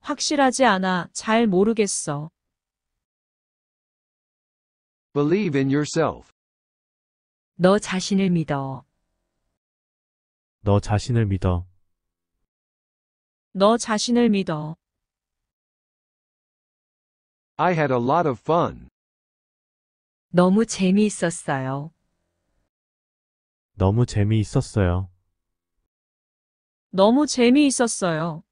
확실하지 않아. 잘 모르겠어. Believe in yourself. 너 자신을 믿어. 너 자신을 믿어. 너 자신을 믿어. I had a lot of fun. 너무 재미있었어요. 너무 재미있었어요. 너무 재미있었어요.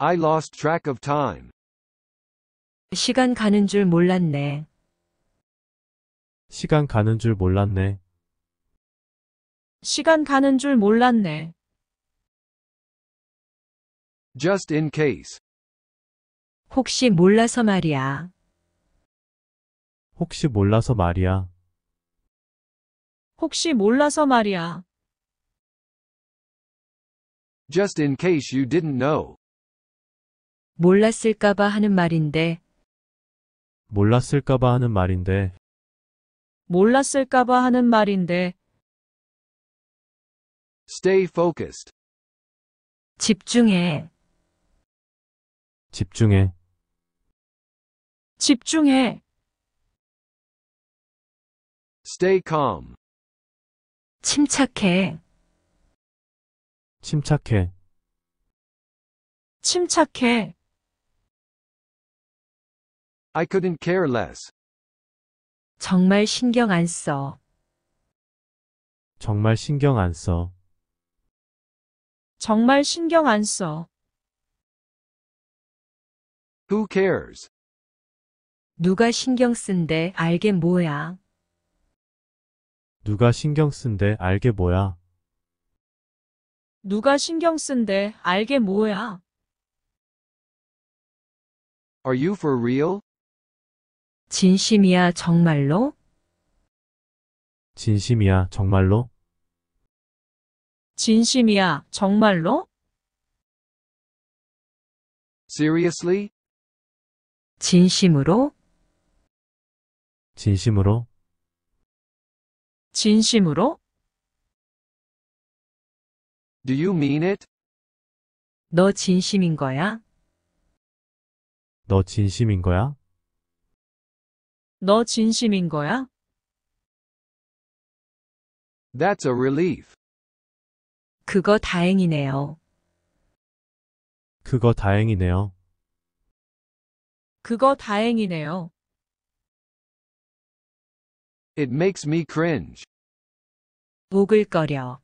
I lost track of time. 시간 가는 줄 몰랐네. 시간 가는 줄 몰랐네. 시간 가는 줄 몰랐네. Just in case. 혹시 몰라서 말이야. 혹시 몰라서 말이야. 혹시 몰라서 말이야. Just in case you didn't know. 몰랐을까봐 하는 말인데, 몰랐을까봐 하는 말인데, 몰랐을까봐 하는 말인데, Stay focused. 집중해, 집중해, 집중해, Stay calm. 침착해, 침착해, 침착해, I couldn't care less. 정말 신경 안 써. 정말 신경 안 써. 정말 신경 안 써. Who cares? 누가 신경 쓴데 알게 뭐야. 누가 신경 쓴데 알게 뭐야. 누가 신경 쓴데 알게 뭐야. Are you for real? 진심이야, 정말로? 진심이야, 정말로? 진심이야, 정말로? Seriously? 진심으로? 진심으로? 진심으로? Do you mean it? 너 진심인 거야? 너 진심인 거야? 너 진심인 거야? That's a relief. 그거 다행이네요. 그거 다행이네요. 그거 다행이네요. It makes me cringe. 오글거려.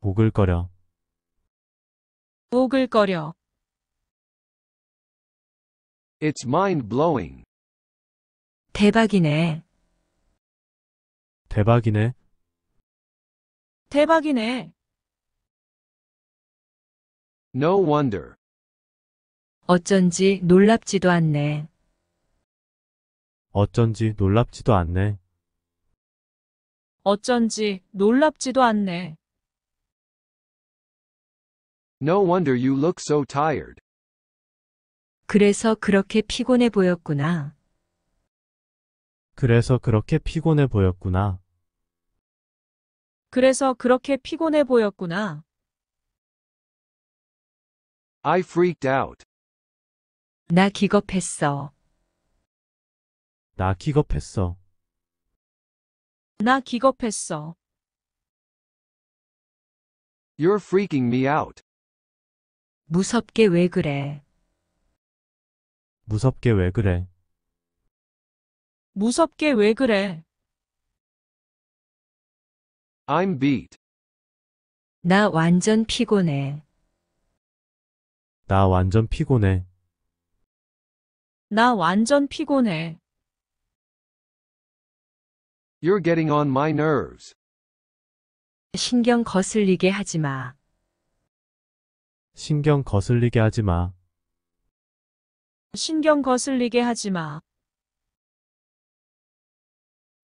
오글거려. 오글거려. It's mind blowing. 대박이네. 대박이네. 대박이네. No wonder. 어쩐지 놀랍지도 않네. 어쩐지 놀랍지도 않네. 어쩐지 놀랍지도 않네. No wonder you look so tired. 그래서 그렇게 피곤해 보였구나. 그래서 그렇게 피곤해 보였구나. 그래서 그렇게 피곤해 보였구나. I freaked out. 나 기겁했어. 나 기겁했어. 나 기겁했어. You're freaking me out. 무섭게 왜 그래? 무섭게 왜 그래? 무섭게 왜 그래? I'm beat. 나 완전 피곤해. 나 완전 피곤해. 나 완전 피곤해. You're getting on my nerves. 신경 거슬리게 하지 마. 신경 거슬리게 하지 마. 신경 거슬리게 하지 마.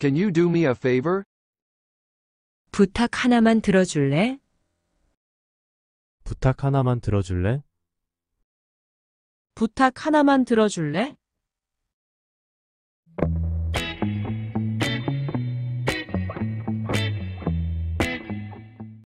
Can you do me a favor? 부탁 하나만 들어줄래? 부탁 하나만 들어줄래? 부탁 하나만 들어줄래?